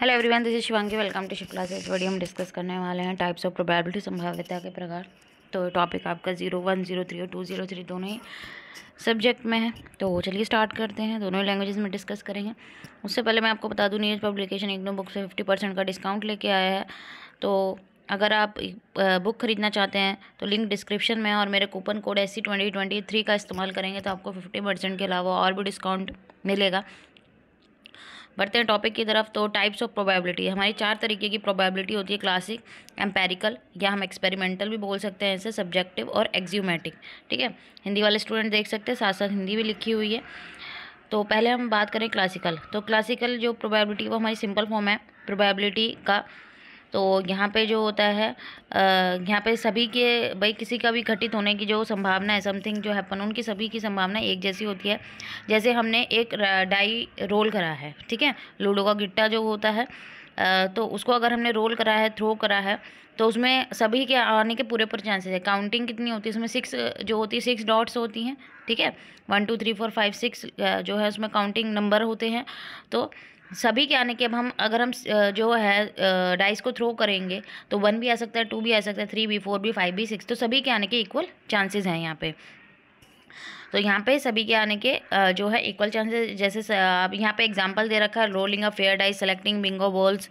hello everyone this is Shivangi welcome to Shiv classes video हम discuss करने वाले हैं टाइप्स ऑफ प्रोबेबिलिटी संभाव्यता के प्रकार तो टॉपिक आपका जीरो वन जीरो थ्री और टू जीरो थ्री दोनों ही सब्जेक्ट में है तो चलिए स्टार्ट करते हैं दोनों ही लैंग्वेज में डिस्कस करेंगे उससे पहले मैं आपको बता दूँ नीज पब्लिकेशन इग्नो बुक से फिफ्टी परसेंट का डिस्काउंट लेके आया है तो अगर आप बुक खरीदना चाहते हैं तो लिंक डिस्क्रिप्शन में है और मेरे coupon code S C twenty twenty three का इस्तेमाल करेंगे तो आपको फिफ्टी परसेंट के अलावा और भी डिस्काउंट मिलेगा बढ़ते हैं टॉपिक की तरफ तो टाइप्स ऑफ प्रोबेबिलिटी हमारी चार तरीके की प्रोबेबिलिटी होती है क्लासिक एम्पेरिकल या हम एक्सपेरिमेंटल भी बोल सकते हैं इसे सब्जेक्टिव और एग्ज्यूमेटिक ठीक है हिंदी वाले स्टूडेंट देख सकते हैं साथ साथ हिंदी भी लिखी हुई है तो पहले हम बात करें क्लासिकल तो क्लासिकल जो प्रोबेबिलिटी वो हमारी सिंपल फॉर्म है प्रोबेबिलिटी का तो यहाँ पे जो होता है यहाँ पे सभी के भाई किसी का भी घटित होने की जो संभावना है समथिंग जो हैपन उनकी सभी की संभावना एक जैसी होती है जैसे हमने एक डाई रोल करा है ठीक है लूडो का गिट्टा जो होता है तो उसको अगर हमने रोल करा है थ्रो करा है तो उसमें सभी के आने के पूरे पूरे चांसेस है काउंटिंग कितनी होती है उसमें सिक्स जो होती है सिक्स डॉट्स होती हैं ठीक है one two three four five six जो है उसमें काउंटिंग नंबर होते हैं तो सभी के आने के अब हम अगर हम जो है डाइस को थ्रो करेंगे तो वन भी आ सकता है टू भी आ सकता है थ्री भी फोर भी फाइव भी सिक्स तो सभी के आने के इक्वल चांसेस हैं यहाँ पे तो यहाँ पे सभी के आने के जो है इक्वल चांसेस जैसे अब यहाँ पे एग्जांपल दे रखा है rolling a fair dice selecting bingo balls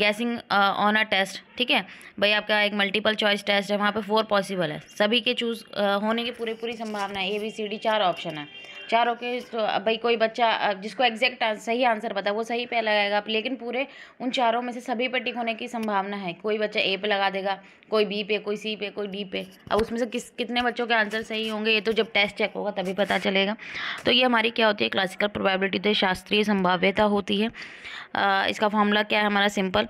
guessing on a test ठीक है भाई आपका एक मल्टीपल चॉइस टेस्ट है वहाँ पे फोर पॉसिबल है सभी के चूज़ होने की पूरी पूरी संभावना है ए बी सी डी चार ऑप्शन है चारों के भाई कोई बच्चा जिसको एग्जैक्ट सही आंसर पता है वो सही पे लगाएगा लेकिन पूरे उन चारों में से सभी पे टिक होने की संभावना है कोई बच्चा ए पे लगा देगा कोई बी पे कोई सी पे कोई डी पे अब उसमें से किस कितने बच्चों के आंसर सही होंगे ये तो जब टेस्ट चेक होगा तभी पता चलेगा तो ये हमारी क्या होती है क्लासिकल प्रोबेबिलिटी तो शास्त्रीय संभाव्यता होती है आ, इसका फॉर्मूला क्या है हमारा सिंपल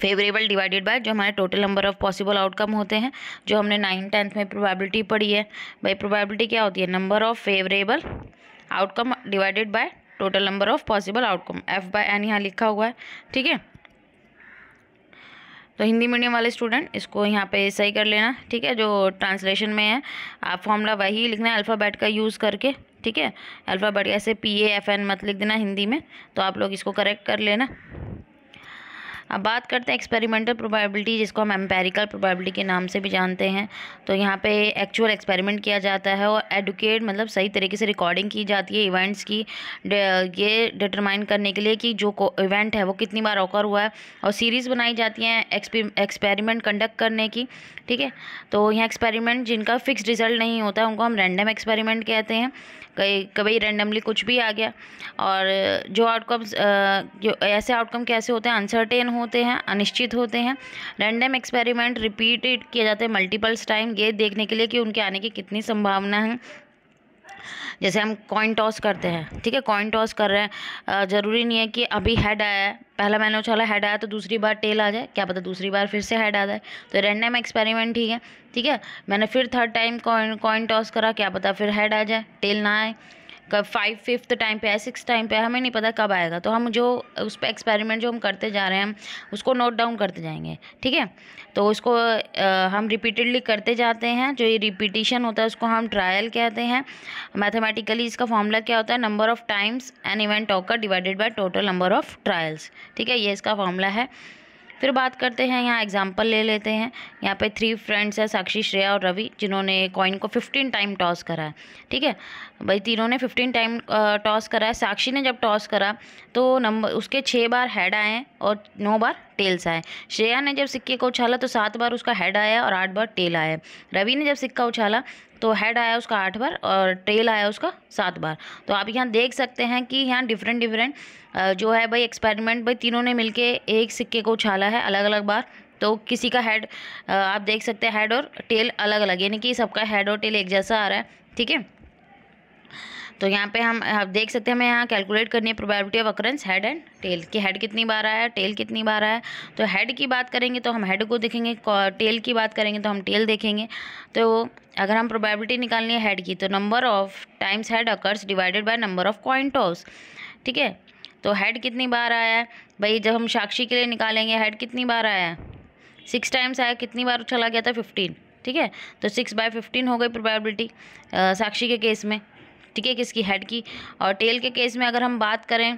फेवरेबल डिवाइडेड बाय जो हमारे total number of possible outcome होते हैं जो हमने नाइन टेंथ में प्रोबेबिलिटी पढ़ी है भाई प्रोबेबिलिटी क्या होती है number of favourable outcome divided by total number of possible outcome F by N यहाँ लिखा हुआ है ठीक है तो हिंदी मीडियम वाले स्टूडेंट इसको यहाँ पे सही कर लेना ठीक है जो ट्रांसलेशन में है आप फॉर्मूला वही लिखना है अल्फ़ाबेट का यूज़ करके ठीक है अल्फ़ाबेट ऐसे पी ए एफ एन मत लिख देना हिंदी में तो आप लोग इसको करेक्ट कर लेना अब बात करते हैं एक्सपेरिमेंटल प्रोबेबिलिटी जिसको हम एम्पेरिकल प्रोबेबिलिटी के नाम से भी जानते हैं तो यहाँ पे एक्चुअल एक्सपेरिमेंट किया जाता है और एडुकेट मतलब सही तरीके से रिकॉर्डिंग की जाती है इवेंट्स की ये डिटरमाइन करने के लिए कि जो इवेंट है वो कितनी बार ऑकर हुआ है और सीरीज़ बनाई जाती हैं एक्सपेरिमेंट कंडक्ट करने की ठीक है तो यहाँ एक्सपेरिमेंट जिनका फिक्स रिजल्ट नहीं होता है उनको हम रैंडम एक्सपेरिमेंट कहते हैं कई कभी रैंडमली कुछ भी आ गया और जो आउटकम्स ऐसे आउटकम कैसे होते हैं अनसर्टेन हो होते हैं अनिश्चित होते हैं रैंडम एक्सपेरिमेंट रिपीटेड किए जाते हैं मल्टीपल्स टाइम ये देखने के लिए कि उनके आने की कितनी संभावना है जैसे हम कॉइन टॉस करते हैं ठीक है कॉइन टॉस कर रहे हैं ज़रूरी नहीं है कि अभी हेड आया है पहला मैंने उछाला हेड आया तो दूसरी बार टेल आ जाए क्या पता दूसरी बार फिर से हेड आ जाए तो रैंडम एक्सपेरिमेंट ठीक है ठीक है मैंने फिर third time coin coin toss करा क्या पता फिर हेड आ जाए टेल ना आए कब फाइव फिफ्थ टाइम पे है सिक्स टाइम पे है हमें नहीं पता कब आएगा तो हम जो उस पर एक्सपेरिमेंट जो हम करते जा रहे हैं उसको नोट डाउन करते जाएंगे ठीक है तो उसको आ, हम रिपीटेडली करते जाते हैं जो ये रिपीटिशन होता है उसको हम ट्रायल कहते हैं मैथमेटिकली इसका फॉर्मूला क्या होता है number of times an event occur divided by total number of trials ठीक है ये इसका फॉर्मूला है फिर बात करते हैं यहाँ एग्जाम्पल ले लेते हैं यहाँ पे थ्री फ्रेंड्स हैं साक्षी श्रेया और रवि जिन्होंने कॉइन को फिफ्टीन टाइम टॉस करा है ठीक है भाई तीनों ने फिफ्टीन टाइम टॉस करा है साक्षी ने जब टॉस करा तो नंबर उसके छः बार हेड आए और नौ बार टेल्स आए श्रेया ने जब सिक्के को उछाला तो सात बार उसका हेड आया और आठ बार टेल आया रवि ने जब सिक्का उछाला तो हेड आया उसका आठ बार और टेल आया उसका सात बार तो आप यहाँ देख सकते हैं कि यहाँ डिफरेंट डिफरेंट जो है भाई एक्सपेरिमेंट भाई तीनों ने मिलके एक सिक्के को उछाला है अलग अलग बार तो किसी का हेड आप देख सकते हैं हेड और टेल अलग अलग यानी कि सबका हेड और टेल एक जैसा आ रहा है ठीक है तो यहाँ पे हम आप देख सकते हैं हमें यहाँ कैलकुलेट करनी है probability of occurrence head and tail की हेड कितनी बार आया है टेल कितनी बार आया तो हेड की बात करेंगे तो हम हेड को देखेंगे टेल की बात करेंगे तो हम टेल देखेंगे तो अगर हम प्रोबेबिलिटी निकालनी है हेड की तो number of times head occurs divided by number of coin toss ठीक है तो हेड कितनी बार आया है भाई जब हम साक्षी के लिए निकालेंगे हेड कितनी बार आया है सिक्स टाइम्स आया कितनी बार चला गया था फिफ्टीन ठीक है तो सिक्स बाय फिफ्टीन हो गई प्रोबेबिलिटी साक्षी के केस में ठीक है किसकी हेड की और टेल के केस में अगर हम बात करें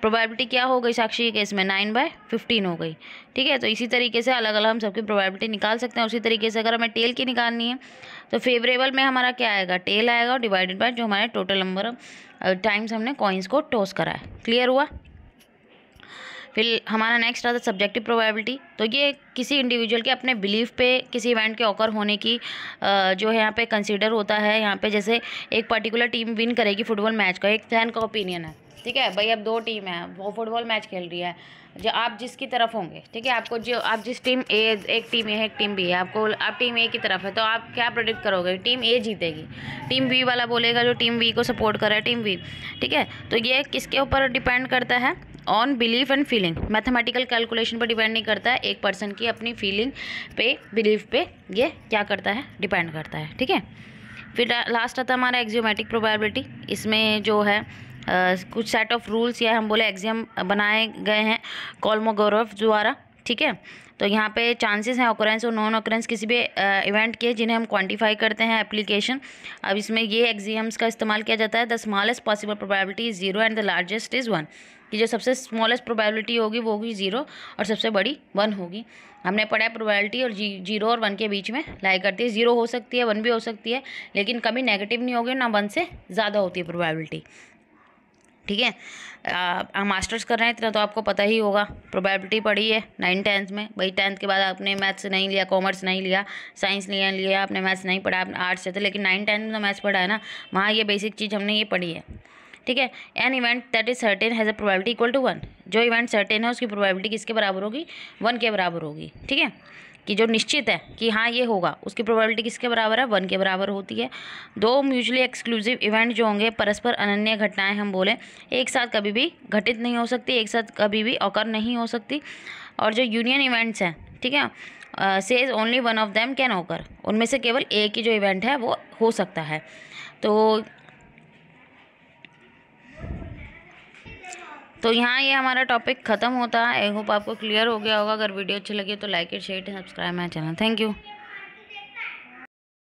प्रोबेबिलिटी क्या हो गई साक्षी के केस में नाइन बाय फिफ्टीन हो गई ठीक है तो इसी तरीके से अलग अलग हम सबकी प्रोबेबिलिटी निकाल सकते हैं उसी तरीके से अगर हमें टेल की निकालनी है तो फेवरेबल में हमारा क्या आएगा टेल आएगा और डिवाइडेड बाय जो हमारे टोटल नंबर टाइम्स हमने कॉइन्स को टॉस करा है क्लियर हुआ फिर हमारा नेक्स्ट आता है सब्जेक्टिव प्रोबेबिलिटी तो ये किसी इंडिविजुअल के अपने बिलीफ पे किसी इवेंट के ऑकर होने की जो है यहाँ पे कंसिडर होता है यहाँ पे जैसे एक पर्टिकुलर टीम विन करेगी फुटबॉल मैच का एक फैन का ओपिनियन है ठीक है भाई अब दो टीम है वो फुटबॉल मैच खेल रही है जो आप जिसकी तरफ होंगे ठीक है आपको जो आप जिस टीम ए एक टीम ए है एक टीम बी है आपको आप टीम ए की तरफ है तो आप क्या प्रोडिक्ट करोगे टीम ए जीतेगी टीम बी वाला बोलेगा जो टीम बी को सपोर्ट कर रहा है टीम बी ठीक है तो ये किसके ऊपर डिपेंड करता है on belief and feeling mathematical calculation पर डिपेंड नहीं करता है एक पर्सन की अपनी फीलिंग पे बिलीफ पे ये क्या करता है डिपेंड करता है ठीक है फिर लास्ट आता हमारा एक्जियोमेटिक प्रोबेबिलिटी इसमें जो है आ, कुछ सेट ऑफ रूल्स या हम बोले एग्जियम बनाए गए हैं कॉलमोगोरव द्वारा ठीक है तो यहाँ पे चांसेस हैं ऑकरेंस और नॉन ऑकरेंस किसी भी इवेंट के जिन्हें हम क्वांटिफाई करते हैं एप्लीकेशन अब इसमें ये एग्जाम्स का इस्तेमाल किया जाता है the smallest possible probability is zero and the largest is one कि जो सबसे स्मॉलेस्ट प्रोबेबिलिटी होगी वो होगी ज़ीरो और सबसे बड़ी वन होगी हमने पढ़ा है प्रोबेबिलिटी और जी जीरो और वन के बीच में लाई करती है ज़ीरो हो सकती है वन भी हो सकती है लेकिन कभी नेगेटिव नहीं होगी ना वन से ज़्यादा होती है प्रोबेबिलिटी ठीक है हम मास्टर्स कर रहे हैं इतना तो आपको पता ही होगा प्रोबेबिलिटी पढ़ी है नाइन टेंथ में भाई टेंथ के बाद आपने मैथ्स नहीं लिया कॉमर्स नहीं लिया साइंस नहीं लिया आपने मैथ्स नहीं पढ़ा आपने आर्ट्स से थे लेकिन नाइन टेंथ में तो मैथ्स पढ़ा है ना वहाँ ये बेसिक चीज़ हमने ये पढ़ी है ठीक है an event that is certain has a probability equal to one जो इवेंट सर्टेन है उसकी प्रोबेबिलिटी किसके बराबर होगी वन के बराबर होगी ठीक है कि जो निश्चित है कि हाँ ये होगा उसकी प्रोबेबिलिटी किसके बराबर है वन के बराबर होती है दो म्यूचुअली एक्सक्लूसिव इवेंट जो होंगे परस्पर अनन्य घटनाएं हम बोलें एक साथ कभी भी घटित नहीं हो सकती एक साथ कभी भी ऑकर नहीं हो सकती और जो यूनियन इवेंट्स हैं ठीक है से is only one of them can occur उनमें से केवल एक ही जो इवेंट है वो हो सकता है तो तो यहाँ ये हमारा टॉपिक ख़त्म होता है आई होप आपको क्लियर हो गया होगा अगर वीडियो अच्छी लगी तो like and share subscribe my channel thank you